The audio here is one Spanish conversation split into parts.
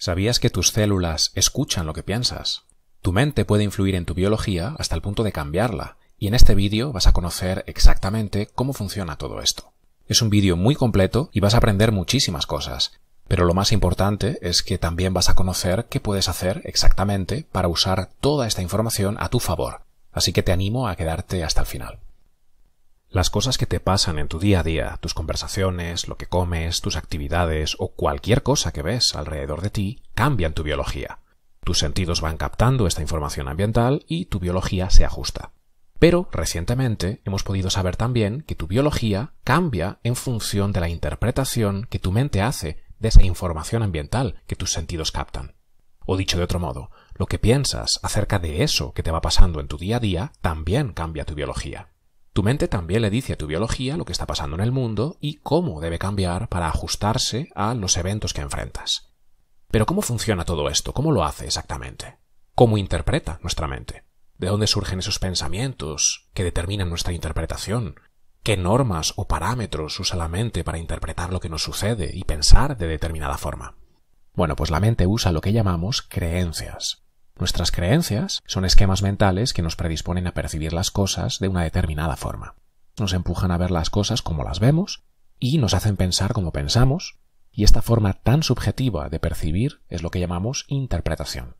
¿Sabías que tus células escuchan lo que piensas? Tu mente puede influir en tu biología hasta el punto de cambiarla, y en este vídeo vas a conocer exactamente cómo funciona todo esto. Es un vídeo muy completo y vas a aprender muchísimas cosas, pero lo más importante es que también vas a conocer qué puedes hacer exactamente para usar toda esta información a tu favor, así que te animo a quedarte hasta el final. Las cosas que te pasan en tu día a día, tus conversaciones, lo que comes, tus actividades o cualquier cosa que ves alrededor de ti, cambian tu biología. Tus sentidos van captando esta información ambiental y tu biología se ajusta. Pero recientemente hemos podido saber también que tu biología cambia en función de la interpretación que tu mente hace de esa información ambiental que tus sentidos captan. O dicho de otro modo, lo que piensas acerca de eso que te va pasando en tu día a día también cambia tu biología. Tu mente también le dice a tu biología lo que está pasando en el mundo y cómo debe cambiar para ajustarse a los eventos que enfrentas. Pero ¿cómo funciona todo esto? ¿Cómo lo hace exactamente? ¿Cómo interpreta nuestra mente? ¿De dónde surgen esos pensamientos que determinan nuestra interpretación? ¿Qué normas o parámetros usa la mente para interpretar lo que nos sucede y pensar de determinada forma? Bueno, pues la mente usa lo que llamamos creencias. Nuestras creencias son esquemas mentales que nos predisponen a percibir las cosas de una determinada forma. Nos empujan a ver las cosas como las vemos y nos hacen pensar como pensamos, y esta forma tan subjetiva de percibir es lo que llamamos interpretación.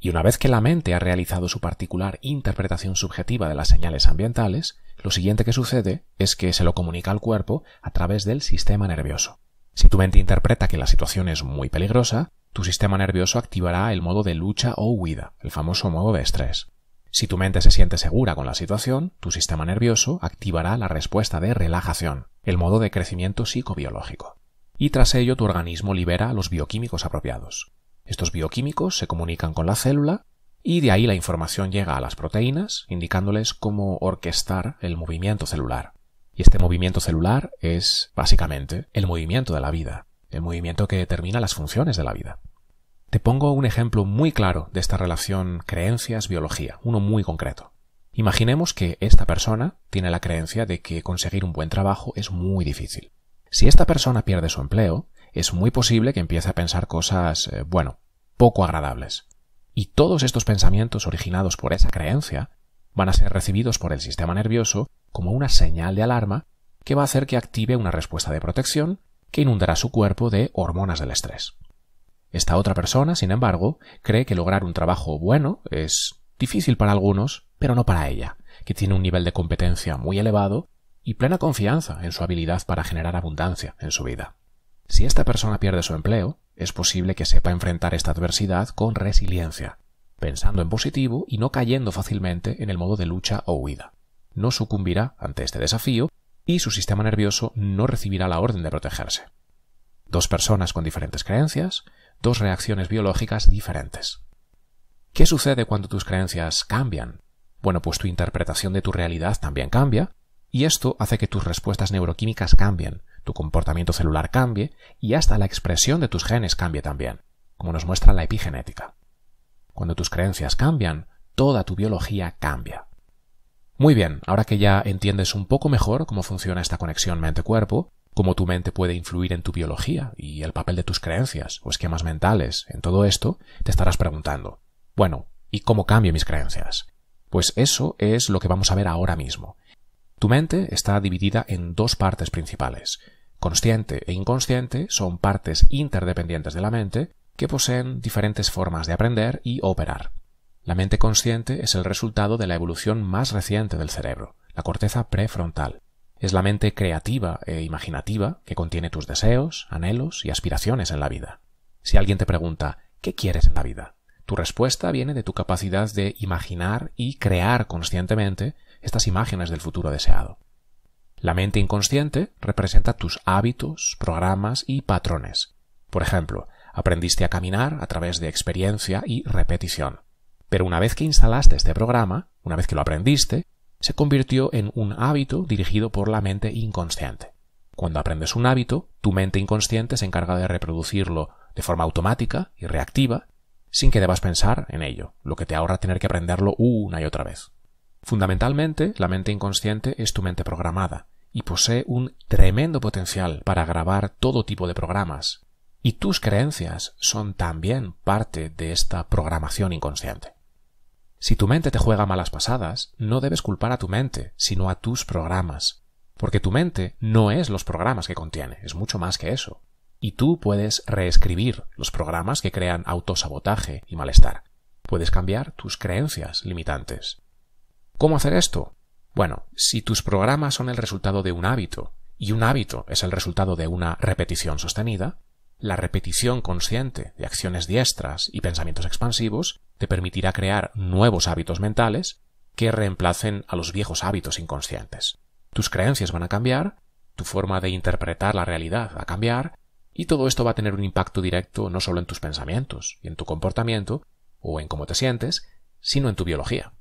Y una vez que la mente ha realizado su particular interpretación subjetiva de las señales ambientales, lo siguiente que sucede es que se lo comunica al cuerpo a través del sistema nervioso. Si tu mente interpreta que la situación es muy peligrosa, tu sistema nervioso activará el modo de lucha o huida, el famoso modo de estrés. Si tu mente se siente segura con la situación, tu sistema nervioso activará la respuesta de relajación, el modo de crecimiento psicobiológico. Y tras ello tu organismo libera los bioquímicos apropiados. Estos bioquímicos se comunican con la célula y de ahí la información llega a las proteínas, indicándoles cómo orquestar el movimiento celular. Y este movimiento celular es, básicamente, el movimiento de la vida, el movimiento que determina las funciones de la vida. Te pongo un ejemplo muy claro de esta relación creencias-biología, uno muy concreto. Imaginemos que esta persona tiene la creencia de que conseguir un buen trabajo es muy difícil. Si esta persona pierde su empleo, es muy posible que empiece a pensar cosas, eh, bueno, poco agradables. Y todos estos pensamientos originados por esa creencia van a ser recibidos por el sistema nervioso como una señal de alarma que va a hacer que active una respuesta de protección que inundará su cuerpo de hormonas del estrés. Esta otra persona, sin embargo, cree que lograr un trabajo bueno es difícil para algunos, pero no para ella, que tiene un nivel de competencia muy elevado y plena confianza en su habilidad para generar abundancia en su vida. Si esta persona pierde su empleo, es posible que sepa enfrentar esta adversidad con resiliencia, pensando en positivo y no cayendo fácilmente en el modo de lucha o huida. No sucumbirá ante este desafío y su sistema nervioso no recibirá la orden de protegerse. Dos personas con diferentes creencias, dos reacciones biológicas diferentes. ¿Qué sucede cuando tus creencias cambian? Bueno, pues tu interpretación de tu realidad también cambia, y esto hace que tus respuestas neuroquímicas cambien, tu comportamiento celular cambie y hasta la expresión de tus genes cambie también, como nos muestra la epigenética. Cuando tus creencias cambian, toda tu biología cambia. Muy bien, ahora que ya entiendes un poco mejor cómo funciona esta conexión mente-cuerpo, cómo tu mente puede influir en tu biología y el papel de tus creencias o esquemas mentales. En todo esto te estarás preguntando, bueno, ¿y cómo cambio mis creencias? Pues eso es lo que vamos a ver ahora mismo. Tu mente está dividida en dos partes principales. Consciente e inconsciente son partes interdependientes de la mente que poseen diferentes formas de aprender y operar. La mente consciente es el resultado de la evolución más reciente del cerebro, la corteza prefrontal es la mente creativa e imaginativa que contiene tus deseos, anhelos y aspiraciones en la vida. Si alguien te pregunta, ¿qué quieres en la vida? Tu respuesta viene de tu capacidad de imaginar y crear conscientemente estas imágenes del futuro deseado. La mente inconsciente representa tus hábitos, programas y patrones. Por ejemplo, aprendiste a caminar a través de experiencia y repetición. Pero una vez que instalaste este programa, una vez que lo aprendiste, se convirtió en un hábito dirigido por la mente inconsciente. Cuando aprendes un hábito, tu mente inconsciente se encarga de reproducirlo de forma automática y reactiva, sin que debas pensar en ello, lo que te ahorra tener que aprenderlo una y otra vez. Fundamentalmente, la mente inconsciente es tu mente programada y posee un tremendo potencial para grabar todo tipo de programas. Y tus creencias son también parte de esta programación inconsciente. Si tu mente te juega malas pasadas, no debes culpar a tu mente, sino a tus programas. Porque tu mente no es los programas que contiene, es mucho más que eso. Y tú puedes reescribir los programas que crean autosabotaje y malestar. Puedes cambiar tus creencias limitantes. ¿Cómo hacer esto? Bueno, si tus programas son el resultado de un hábito, y un hábito es el resultado de una repetición sostenida, la repetición consciente de acciones diestras y pensamientos expansivos te permitirá crear nuevos hábitos mentales que reemplacen a los viejos hábitos inconscientes. Tus creencias van a cambiar, tu forma de interpretar la realidad va a cambiar, y todo esto va a tener un impacto directo no solo en tus pensamientos y en tu comportamiento, o en cómo te sientes, sino en tu biología.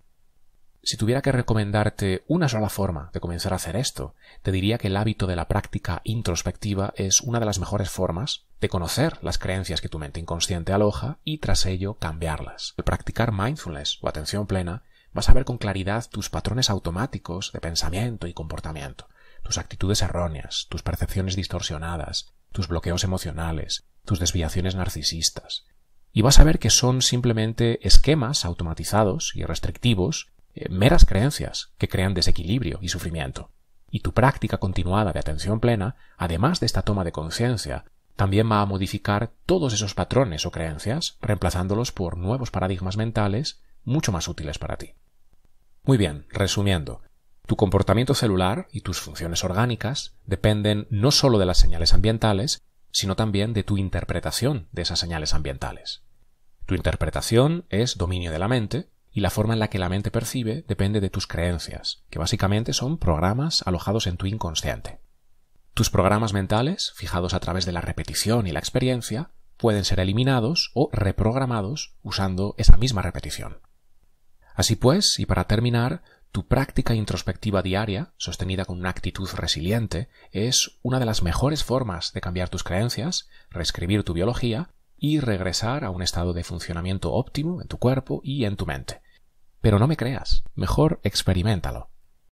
Si tuviera que recomendarte una sola forma de comenzar a hacer esto, te diría que el hábito de la práctica introspectiva es una de las mejores formas de conocer las creencias que tu mente inconsciente aloja y tras ello cambiarlas. Al practicar mindfulness o atención plena, vas a ver con claridad tus patrones automáticos de pensamiento y comportamiento, tus actitudes erróneas, tus percepciones distorsionadas, tus bloqueos emocionales, tus desviaciones narcisistas. Y vas a ver que son simplemente esquemas automatizados y restrictivos eh, meras creencias que crean desequilibrio y sufrimiento. Y tu práctica continuada de atención plena, además de esta toma de conciencia, también va a modificar todos esos patrones o creencias, reemplazándolos por nuevos paradigmas mentales mucho más útiles para ti. Muy bien, resumiendo, tu comportamiento celular y tus funciones orgánicas dependen no solo de las señales ambientales, sino también de tu interpretación de esas señales ambientales. Tu interpretación es dominio de la mente y la forma en la que la mente percibe depende de tus creencias, que básicamente son programas alojados en tu inconsciente. Tus programas mentales, fijados a través de la repetición y la experiencia, pueden ser eliminados o reprogramados usando esa misma repetición. Así pues, y para terminar, tu práctica introspectiva diaria, sostenida con una actitud resiliente, es una de las mejores formas de cambiar tus creencias, reescribir tu biología y regresar a un estado de funcionamiento óptimo en tu cuerpo y en tu mente. Pero no me creas, mejor experimentalo.